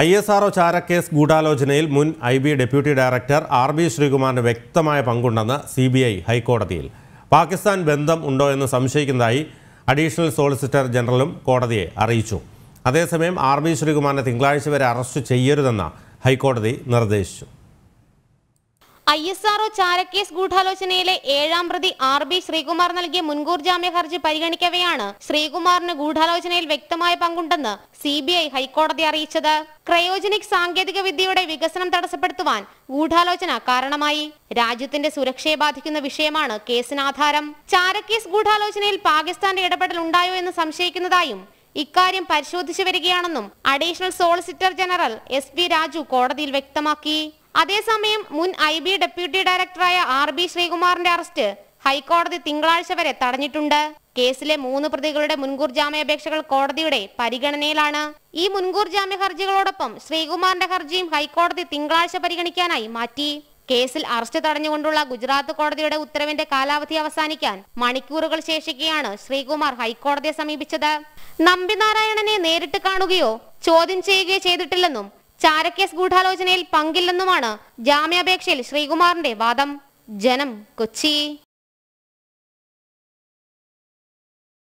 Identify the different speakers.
Speaker 1: I ISRO ചാരക്കേസ് ഗൂഢാലോചനയിൽ മുൻ I B deputy director R B ശ്രീകുമാറിന് വ്യക്തമായ പങ്കുണ്ടെന്ന് സി ബി ഐ ഹൈക്കോടതിയിൽ പാകിസ്ഥാൻ ബന്ധം ഉണ്ടോ എന്ന് സംശയിക്കുന്നതായി അഡീഷണൽ സോളിസിറ്റർ ജനറലും കോടതിയെ അറിയിച്ചു അതേസമയം ആർ ബി ശ്രീകുമാറിനെ തിങ്കളാഴ്ച വരെ അറസ്റ്റ് ചെയ്യരുതെന്ന് ഹൈക്കോടതി നിർദ്ദേശിച്ചു
Speaker 2: ഐ എസ് ആർഒ ചാരക്കേസ് ഗൂഢാലോചനയിലെ ഏഴാം പ്രതി ആർ ബി ശ്രീകുമാർ നൽകിയ മുൻകൂർ ജാമ്യ ഹർജി പരിഗണിക്കവെയാണ് ശ്രീകുമാറിന് ഗൂഢാലോചനയിൽ വ്യക്തമായ പങ്കുണ്ടെന്ന് സി ബി ഐ ഹൈക്കോടതി അറിയിച്ചത് ക്രയോജനിക് സാങ്കേതിക വിദ്യയുടെ വികസനം തടസ്സപ്പെടുത്തുവാൻ ഗൂഢാലോചന കാരണമായി രാജ്യത്തിന്റെ സുരക്ഷയെ ബാധിക്കുന്ന വിഷയമാണ് കേസിനാധാരം ചാരക്കേസ് ഗൂഢാലോചനയിൽ പാകിസ്ഥാന്റെ ഇടപെടൽ ഉണ്ടായോ എന്ന് സംശയിക്കുന്നതായും ഇക്കാര്യം പരിശോധിച്ചു വരികയാണെന്നും additional solicitor general S Raju കോടതിയിൽ വ്യക്തമാക്കി അതേസമയം മുൻ ഐ ബി ഡെപ്യൂട്ടി ഡയറക്ടറായ ആർ ബി ശ്രീകുമാറിന്റെ അറസ്റ്റ് ഹൈക്കോടതി തിങ്കളാഴ്ച വരെ തടഞ്ഞിട്ടുണ്ട് കേസിലെ മൂന്ന് പ്രതികളുടെ മുൻകൂർ ജാമ്യാപേക്ഷകൾ കോടതിയുടെ പരിഗണനയിലാണ് ഈ മുൻകൂർ ജാമ്യ ഹർജികളോടൊപ്പം ശ്രീകുമാറിന്റെ ഹർജിയും ഹൈക്കോടതി തിങ്കളാഴ്ച പരിഗണിക്കാനായി മാറ്റി കേസിൽ അറസ്റ്റ് തടഞ്ഞുകൊണ്ടുള്ള ഗുജറാത്ത് കോടതിയുടെ ഉത്തരവിന്റെ കാലാവധി അവസാനിക്കാൻ മണിക്കൂറുകൾ ശേഷിക്കുകയാണ് ശ്രീകുമാർ ഹൈക്കോടതിയെ സമീപിച്ചത് നമ്പിനാരായണനെ നേരിട്ട് കാണുകയോ ചോദ്യം ചെയ്യുകയോ ചെയ്തിട്ടില്ലെന്നും ചാരക്കേസ് ഗൂഢാലോചനയിൽ പങ്കില്ലെന്നുമാണ് ജാമ്യാപേക്ഷയിൽ ശ്രീകുമാറിന്റെ വാദം ജനം കൊച്ചി